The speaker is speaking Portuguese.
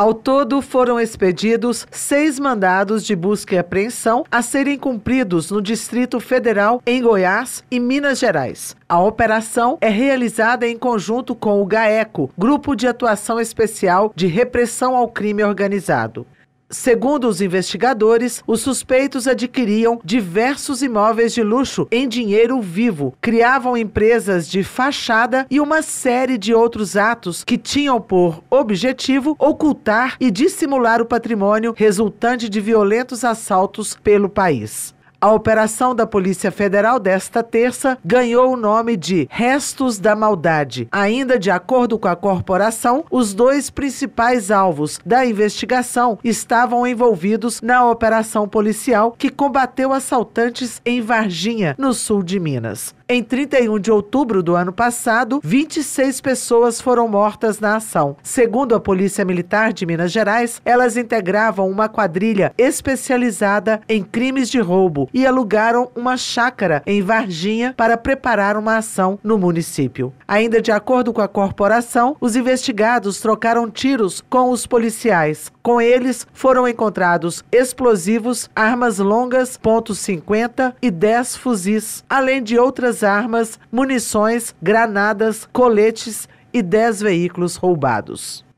Ao todo, foram expedidos seis mandados de busca e apreensão a serem cumpridos no Distrito Federal, em Goiás e Minas Gerais. A operação é realizada em conjunto com o GAECO, Grupo de Atuação Especial de Repressão ao Crime Organizado. Segundo os investigadores, os suspeitos adquiriam diversos imóveis de luxo em dinheiro vivo, criavam empresas de fachada e uma série de outros atos que tinham por objetivo ocultar e dissimular o patrimônio resultante de violentos assaltos pelo país. A operação da Polícia Federal desta terça ganhou o nome de Restos da Maldade. Ainda de acordo com a corporação, os dois principais alvos da investigação estavam envolvidos na operação policial que combateu assaltantes em Varginha, no sul de Minas. Em 31 de outubro do ano passado, 26 pessoas foram mortas na ação. Segundo a Polícia Militar de Minas Gerais, elas integravam uma quadrilha especializada em crimes de roubo e alugaram uma chácara em Varginha para preparar uma ação no município. Ainda de acordo com a corporação, os investigados trocaram tiros com os policiais. Com eles foram encontrados explosivos, armas longas .50 e 10 fuzis, além de outras armas, munições, granadas, coletes e 10 veículos roubados.